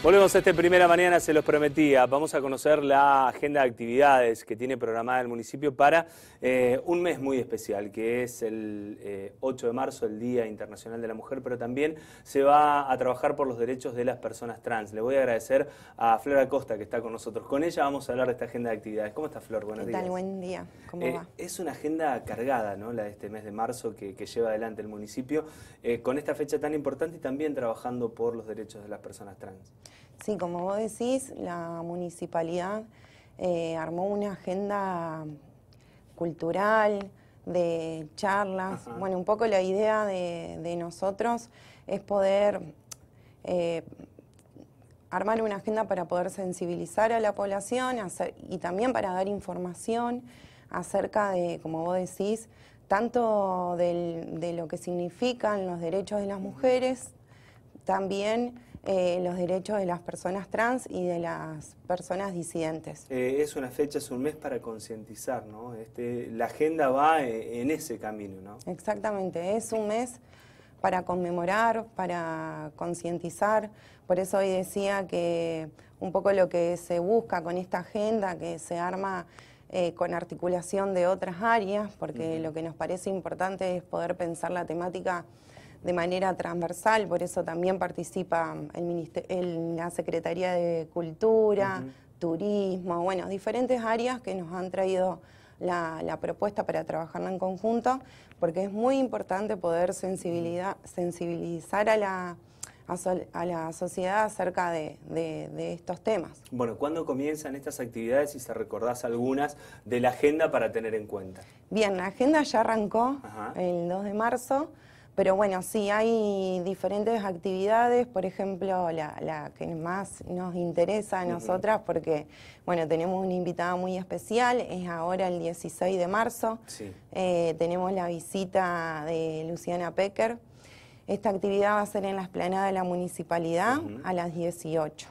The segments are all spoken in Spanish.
Volvemos a esta primera mañana, se los prometía. Vamos a conocer la agenda de actividades que tiene programada el municipio para eh, un mes muy especial, que es el 8 eh, de marzo, el Día Internacional de la Mujer, pero también se va a trabajar por los derechos de las personas trans. Le voy a agradecer a Flora Acosta, que está con nosotros. Con ella vamos a hablar de esta agenda de actividades. ¿Cómo está, Flor? Buenos ¿Qué días. tal? Buen día. ¿Cómo eh, va? Es una agenda cargada, ¿no? La de este mes de marzo que lleva adelante el municipio, con esta fecha tan importante y también trabajando por los derechos de las personas trans. Sí, como vos decís, la municipalidad eh, armó una agenda cultural, de charlas. Bueno, un poco la idea de, nosotros es poder eh, armar una agenda para poder sensibilizar a la población y también para dar información acerca de, como vos decís, tanto de lo que significan los derechos de las mujeres, también eh, los derechos de las personas trans y de las personas disidentes. Eh, es una fecha, es un mes para concientizar, ¿no? Este, la agenda va eh, en ese camino, ¿no? Exactamente, es un mes para conmemorar, para concientizar. Por eso hoy decía que un poco lo que se busca con esta agenda, que se arma con articulación de otras áreas, porque lo que nos parece importante es poder pensar la temática de manera transversal, por eso también participa mm, el la Secretaría de Cultura, Turismo, bueno, diferentes áreas que nos han traído la, propuesta para trabajarla en conjunto, porque es muy importante poder sensibilizar a la, a, la sociedad acerca de, estos temas. Bueno, ¿cuándo comienzan estas actividades, si se recordás algunas, de la agenda para tener en cuenta? Bien, la agenda ya arrancó el 2 de marzo. Pero bueno, sí, hay diferentes actividades, por ejemplo, la, que más nos interesa a nosotras, porque, bueno, tenemos una invitada muy especial, es ahora el 16 de marzo, eh, tenemos la visita de Luciana Pecker. Esta actividad va a ser en la esplanada de la municipalidad a las 18.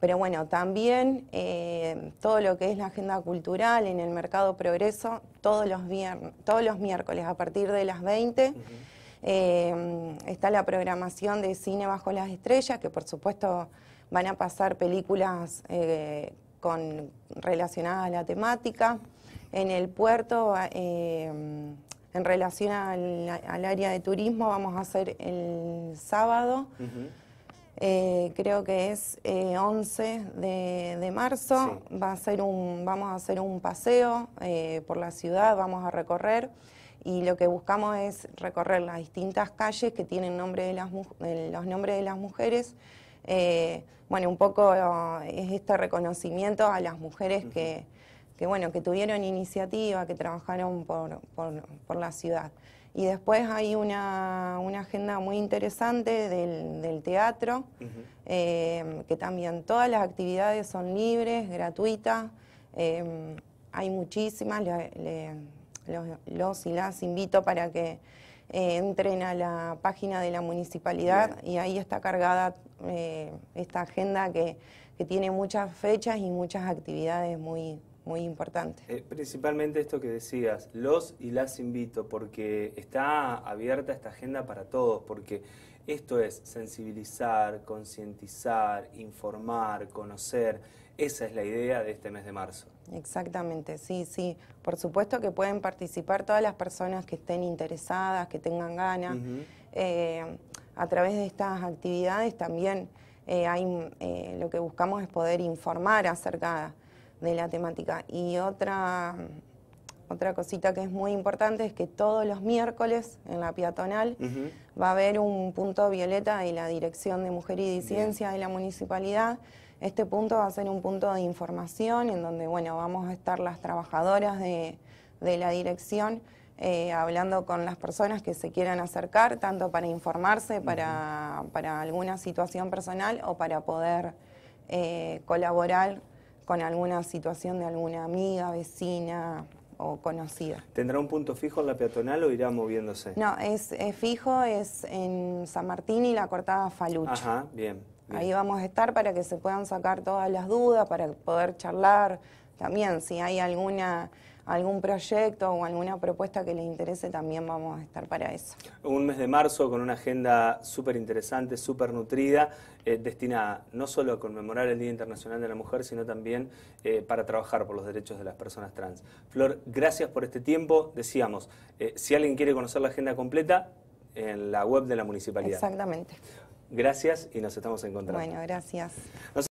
Pero bueno, también eh, todo lo que es la agenda cultural en el Mercado Progreso, todos los, todos los miércoles a partir de las 20. Em, está la programación de Cine Bajo las Estrellas, que por supuesto van a pasar películas eh, con, relacionadas a la temática. En el puerto, em, en relación al, área de turismo, vamos a hacer el sábado. Eh, creo que es 11 eh, de, marzo, Va a ser un, vamos a hacer un paseo por la ciudad, vamos a recorrer y lo que buscamos es recorrer las distintas calles que tienen nombre de las, los nombres de las mujeres. Eh, bueno, un poco eh, es este reconocimiento a las mujeres que, bueno, que tuvieron iniciativa, que trabajaron por, la ciudad. Y después hay una, agenda muy interesante del, teatro, eh, que también todas las actividades son libres, gratuitas. hay muchísimas, los, y las invito para que eh, entren a la página de la municipalidad y ahí está cargada eh, esta agenda que, tiene muchas fechas y muchas actividades muy, muy importantes. Eh, principalmente esto que decías, los y las invito, porque está abierta esta agenda para todos, porque esto es sensibilizar, concientizar, informar, conocer esa es la idea de este mes de marzo. Exactamente, sí, sí. Por supuesto que pueden participar todas las personas que estén interesadas, que tengan ganas. Eh, a través de estas actividades también eh, hay, eh, lo que buscamos es poder informar acerca de la temática. Y otra, otra cosita que es muy importante es que todos los miércoles en la piatonal va a haber un punto violeta de la Dirección de Mujer y Disidencia de la Municipalidad este punto va a ser un punto de información en donde, bueno, vamos a estar las trabajadoras de, la dirección eh, hablando con las personas que se quieran acercar, tanto para informarse, para, alguna situación personal o para poder eh, colaborar con alguna situación de alguna amiga, vecina o conocida. ¿Tendrá un punto fijo en la peatonal o irá moviéndose? No, es, es fijo, es en San Martín y la cortada Falucho. Ajá, bien. Ahí vamos a estar para que se puedan sacar todas las dudas, para poder charlar también. Si hay algún proyecto o alguna propuesta que les interese, también vamos a estar para eso. Un mes de marzo con una agenda súper interesante, súper nutrida, eh, destinada no solo a conmemorar el Día Internacional de la Mujer, sino también eh, para trabajar por los derechos de las personas trans. Flor, gracias por este tiempo. Decíamos, eh, si alguien quiere conocer la agenda completa, en la web de la municipalidad. Exactamente. Gracias y nos estamos encontrando. Bueno, gracias.